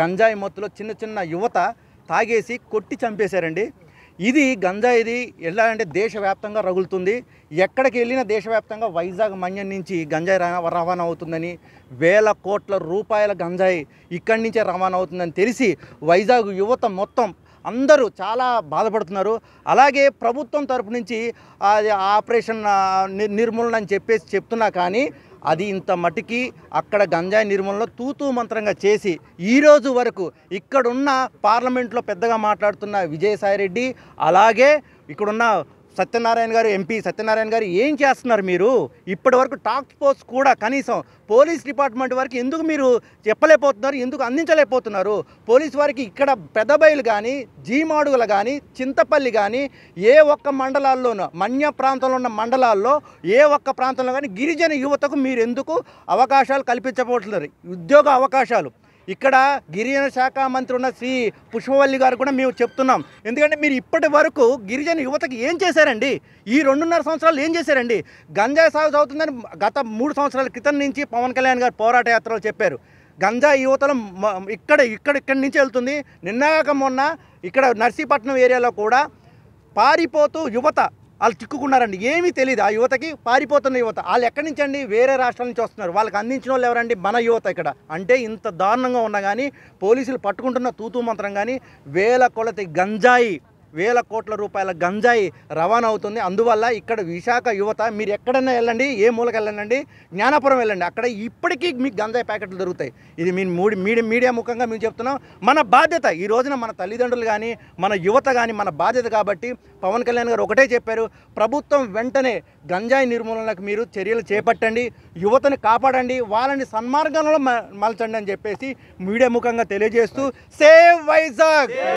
గంజాయి మత్తులో చిన్న చిన్న యువత తాగేసి కొట్టి చంపేశారండి ఇది గంజాయిది ఎలా అంటే దేశవ్యాప్తంగా రగులుతుంది ఎక్కడికి వెళ్ళినా దేశవ్యాప్తంగా వైజాగ్ మన్యం నుంచి గంజాయి రవాణా అవుతుందని వేల కోట్ల రూపాయల గంజాయి ఇక్కడి నుంచే రవాణా అవుతుందని తెలిసి వైజాగ్ యువత మొత్తం అందరూ చాలా బాధపడుతున్నారు అలాగే ప్రభుత్వం తరపు నుంచి ఆపరేషన్ నిర్మూలన అని చెప్పేసి చెప్తున్నా కానీ అది ఇంత మటుకి అక్కడ గంజాయి నిర్మూలన తూతూ మంత్రంగా చేసి ఈరోజు వరకు ఇక్కడున్న పార్లమెంట్లో పెద్దగా మాట్లాడుతున్న విజయసాయిరెడ్డి అలాగే ఇక్కడున్న సత్యనారాయణ గారు ఎంపీ సత్యనారాయణ గారు ఏం చేస్తున్నారు మీరు ఇప్పటి వరకు టాక్ ఫోర్స్ కూడా కనీసం పోలీస్ డిపార్ట్మెంట్ వరకు ఎందుకు మీరు చెప్పలేకపోతున్నారు ఎందుకు అందించలేకపోతున్నారు పోలీస్ వారికి ఇక్కడ పెదబయలు కానీ జీమాడుగులు కానీ చింతపల్లి కానీ ఏ ఒక్క మండలాల్లోనూ మన్య ప్రాంతంలో ఉన్న మండలాల్లో ఏ ఒక్క ప్రాంతంలో కానీ గిరిజన యువతకు మీరు ఎందుకు అవకాశాలు కల్పించబోతున్నారు ఉద్యోగ అవకాశాలు ఇక్కడ గిరిజన శాఖ మంత్రి ఉన్న శ్రీ పుష్పవల్లి గారు కూడా మేము చెప్తున్నాం ఎందుకంటే మీరు ఇప్పటి వరకు గిరిజన యువతకి ఏం చేశారండి ఈ రెండున్నర సంవత్సరాలు ఏం చేశారండి గంజాయి సాగు చదువుతుందని గత మూడు సంవత్సరాల క్రితం నుంచి పవన్ కళ్యాణ్ గారు పోరాట యాత్రలు చెప్పారు గంజా యువతలు ఇక్కడ ఇక్కడ ఇక్కడి నుంచి వెళ్తుంది నిన్నగాక మొన్న ఇక్కడ నర్సీపట్నం ఏరియాలో కూడా పారిపోతూ యువత వాళ్ళు చిక్కుకున్నారండి ఏమీ తెలియదు ఆ యువతకి పారిపోతున్న యువత వాళ్ళు ఎక్కడి నుంచి అండి వేరే రాష్ట్రాల నుంచి వస్తున్నారు వాళ్ళకి అందించిన వాళ్ళు ఎవరండి మన యువత ఇక్కడ అంటే ఇంత దారుణంగా ఉన్నా కానీ పోలీసులు పట్టుకుంటున్న తూతూ మంత్రం కానీ వేల కొలతి గంజాయి వేల కోట్ల రూపాయల గంజాయి రవాణా అవుతుంది అందువల్ల ఇక్కడ విశాఖ యువత మీరు ఎక్కడన్నా వెళ్ళండి ఏ మూలకి వెళ్ళండి జ్ఞానాపురం వెళ్ళండి అక్కడ ఇప్పటికీ మీకు గంజాయి ప్యాకెట్లు దొరుకుతాయి ఇది మీ మూడి మీడియా మీడియా ముఖంగా మేము చెప్తున్నాం మన బాధ్యత ఈ రోజున మన తల్లిదండ్రులు కానీ మన యువత కానీ మన బాధ్యత కాబట్టి పవన్ కళ్యాణ్ గారు ఒకటే చెప్పారు ప్రభుత్వం వెంటనే గంజాయి నిర్మూలనకు మీరు చర్యలు చేపట్టండి యువతని కాపాడండి వాళ్ళని సన్మార్గంలో మలచండి అని చెప్పేసి మీడియా ముఖంగా తెలియజేస్తూ సేవ్ వైజాగ్